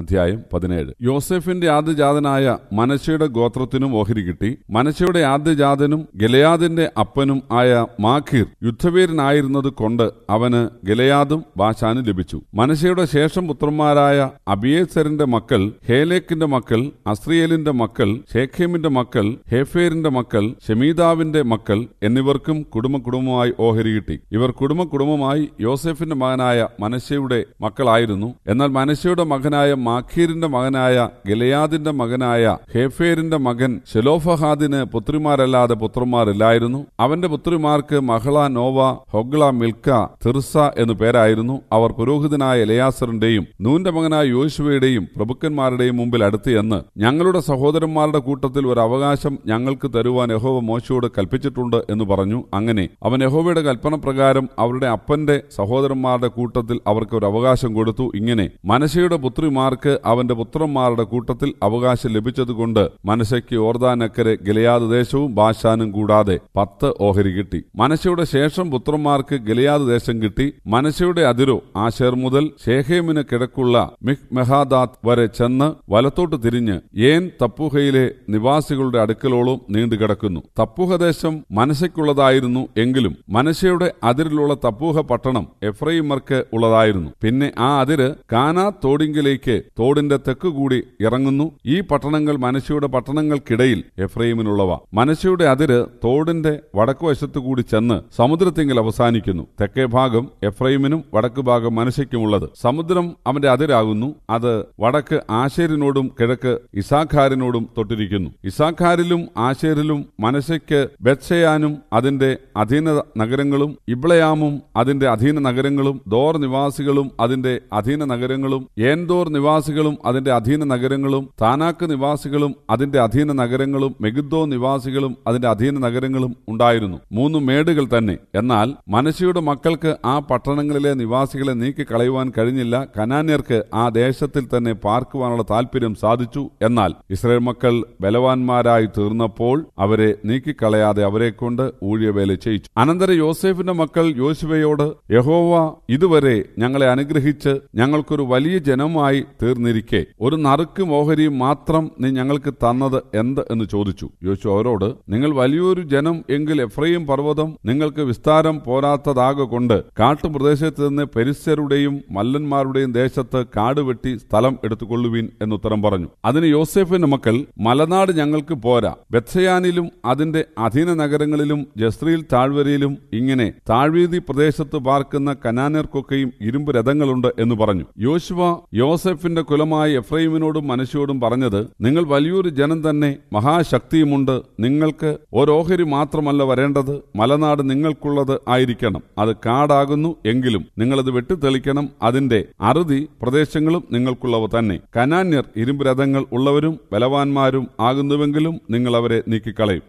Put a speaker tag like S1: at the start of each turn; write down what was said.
S1: അധ്യായം പതിനേഴ് യോസെഫിന്റെ ആദ്യജാതനായ മനശയുടെ ഗോത്രത്തിനും ഓഹരി കിട്ടി മനശയുടെ ആദ്യജാതനും ഗലയാദിന്റെ അപ്പനും ആയ മാഖീർ യുദ്ധവീരനായിരുന്നത് കൊണ്ട് അവന് ഗലയാദും ബാഷാനും ലഭിച്ചു മനശയുടെ ശേഷം പുത്രന്മാരായ അബിയേസറിന്റെ മക്കൾ ഹേലേക്കിന്റെ മക്കൾ അസ്രിയേലിന്റെ മക്കൾ ഷേഖേമിന്റെ മക്കൾ ഹേഫേറിന്റെ മക്കൾ ഷമീതാവിന്റെ മക്കൾ എന്നിവർക്കും കുടുംബ കുടുംബമായി ഓഹരി കിട്ടി ഇവർ കുടുംബ കുടുംബമായി യോസെഫിന്റെ മകനായ മനശയുടെ മക്കളായിരുന്നു എന്നാൽ മനശയുടെ മകനായ മാഖീരിന്റെ മകനായ ഗലയാദിന്റെ മകനായ ഹേഫേരിന്റെ മകൻ ഷെലോഫഹാദിന് പുത്രിമാരല്ലാതെ പുത്രന്മാരില്ലായിരുന്നു അവന്റെ പുത്രിമാർക്ക് മഹള നോവ ഹൊഗ്ള മിൽക്ക തിർസ എന്നു പേരായിരുന്നു അവർ പുരോഹിതനായ എലയാസറിന്റെയും നൂന്റെ മകനായ യോശുവയുടെയും പ്രഭുക്കന്മാരുടെയും മുമ്പിൽ അടുത്ത് എന്ന് ഞങ്ങളുടെ സഹോദരന്മാരുടെ കൂട്ടത്തിൽ ഒരു അവകാശം ഞങ്ങൾക്ക് തരുവാൻ യഹോവ മോശയോട് കൽപ്പിച്ചിട്ടുണ്ട് എന്ന് പറഞ്ഞു അങ്ങനെ അവൻ യഹോവയുടെ കൽപ്പന പ്രകാരം അവരുടെ അപ്പന്റെ സഹോദരന്മാരുടെ കൂട്ടത്തിൽ അവർക്ക് ഒരു അവകാശം കൊടുത്തു ഇങ്ങനെ മനശയുടെ പുത്രിമാർ പുത്രന്മാർക്ക് അവന്റെ പുത്രന്മാരുടെ കൂട്ടത്തിൽ അവകാശം ലഭിച്ചതുകൊണ്ട് മനശയ്ക്ക് ഓർദാനക്കരെ ഗലയാദ് ദേശവും ബാഷാനും കൂടാതെ പത്ത് ഓഹരി കിട്ടി മനശയുടെ ശേഷം പുത്രന്മാർക്ക് ഗലയാദ് ദേശം കിട്ടി മനശയുടെ അതിരോ ആശേർ മുതൽ ഷേഹേമിന് കിഴക്കുള്ള മിഹ് മെഹാദാത്ത് വരെ ചെന്ന് വലത്തോട്ട് തിരിഞ്ഞ് ഏൻ തപ്പുഹയിലെ നിവാസികളുടെ അടുക്കലോളം നീണ്ടുകിടക്കുന്നു തപ്പുഹദേശം മനശയ്ക്കുള്ളതായിരുന്നു എങ്കിലും മനശയുടെ അതിരിലുള്ള തപ്പൂഹ പട്ടണം എഫ്രൈമർക്ക് ഉള്ളതായിരുന്നു പിന്നെ ആ അതിര് കാനാ തോടിങ്കിലേക്ക് തോടിന്റെ തെക്ക് കൂടി ഇറങ്ങുന്നു ഈ പട്ടണങ്ങൾ മനശയുടെ പട്ടണങ്ങൾക്കിടയിൽ എഫ്രൈമിനുള്ളവ മനശയുടെ അതിര് തോടിന്റെ വടക്കുവശത്തു കൂടി ചെന്ന് സമുദ്രത്തിങ്കിൽ അവസാനിക്കുന്നു തെക്കേ ഭാഗം എഫ്രൈമിനും വടക്ക് ഭാഗം മനശയ്ക്കുമുള്ളത് സമുദ്രം അവന്റെ അതിരാകുന്നു അത് വടക്ക് ആശേരിനോടും കിഴക്ക് ഇസാഖാരിനോടും തൊട്ടിരിക്കുന്നു ഇസാഖാരിലും ആശേരിലും മനശയ്ക്ക് ബെത്സയാനും അതിന്റെ അധീന നഗരങ്ങളും ഇബ്ളയാമും അതിന്റെ അധീന നഗരങ്ങളും ദോർ നിവാസികളും അതിന്റെ അധീന നഗരങ്ങളും ഏൻദോർ നിവാസ നിവാസികളും അതിന്റെ അധീന നഗരങ്ങളും താനാക്ക് നിവാസികളും അതിന്റെ അധീന നഗരങ്ങളും മെഗിദ്ദോ നിവാസികളും അതിന്റെ അധീന നഗരങ്ങളും ഉണ്ടായിരുന്നു മൂന്ന് മേടുകൾ തന്നെ എന്നാൽ മനശിയുടെ മക്കൾക്ക് ആ പട്ടണങ്ങളിലെ നിവാസികളെ നീക്കിക്കളയുവാൻ കഴിഞ്ഞില്ല കനാന്യർക്ക് ആ ദേശത്തിൽ തന്നെ പാർക്കുവാനുള്ള താല്പര്യം സാധിച്ചു എന്നാൽ ഇസ്രയേൽ മക്കൾ ബലവാന്മാരായി തീർന്നപ്പോൾ അവരെ നീക്കിക്കളയാതെ അവരെക്കൊണ്ട് ഊഴിയവേല ചെയ്യിച്ചു അനന്തര യോസേഫിന്റെ മക്കൾ യോശുവയോട് യഹോവ ഇതുവരെ ഞങ്ങളെ അനുഗ്രഹിച്ച് ഞങ്ങൾക്കൊരു വലിയ ജനമായി തീർന്നിരിക്കെ ഒരു നറുക്ക് ഓഹരിയും മാത്രം നീ ഞങ്ങൾക്ക് തന്നത് എന്ത് എന്ന് ചോദിച്ചു യോശു അവരോട് നിങ്ങൾ വലിയൊരു ജനം എങ്കിൽ എഫ്രയും പർവ്വതം നിങ്ങൾക്ക് വിസ്താരം പോരാത്തതാകൊണ്ട് കാട്ടുപ്രദേശത്ത് നിന്ന് പെരിസരുടെയും മല്ലന്മാരുടെയും ദേശത്ത് കാട് വെട്ടി സ്ഥലം എടുത്തുകൊള്ളുവീൻ എന്നുത്തരം പറഞ്ഞു അതിന് യോസെഫിന്റെ മക്കൾ മലനാട് ഞങ്ങൾക്ക് പോരാ ബെത്സയാനിലും അതിന്റെ അധീന നഗരങ്ങളിലും ജസ്രിയിൽ താഴ്വരയിലും ഇങ്ങനെ താഴ്വീതി പ്രദേശത്ത് പാർക്കുന്ന കനാനർക്കൊക്കെയും ഇരുമ്പ് രഥങ്ങളുണ്ട് എന്ന് പറഞ്ഞു യോശുവ യോസെഫിന്റെ യൂസഫിന്റെ കുലമായ എഫ്രൈമിനോടും മനശിയോടും പറഞ്ഞത് നിങ്ങൾ വലിയൊരു ജനം തന്നെ മഹാശക്തിയുമുണ്ട് നിങ്ങൾക്ക് ഓരോഹരി മാത്രമല്ല വരേണ്ടത് മലനാട് നിങ്ങൾക്കുള്ളത് ആയിരിക്കണം അത് കാടാകുന്നു എങ്കിലും നിങ്ങളത് വെട്ടിത്തെളിക്കണം അതിന്റെ അറുതി പ്രദേശങ്ങളും നിങ്ങൾക്കുള്ളവ തന്നെ കനാന്യർ ഇരുമ്പ് രഥങ്ങൾ ഉള്ളവരും ബലവാന്മാരും ആകുന്നുവെങ്കിലും നിങ്ങൾ അവരെ നീക്കിക്കളയും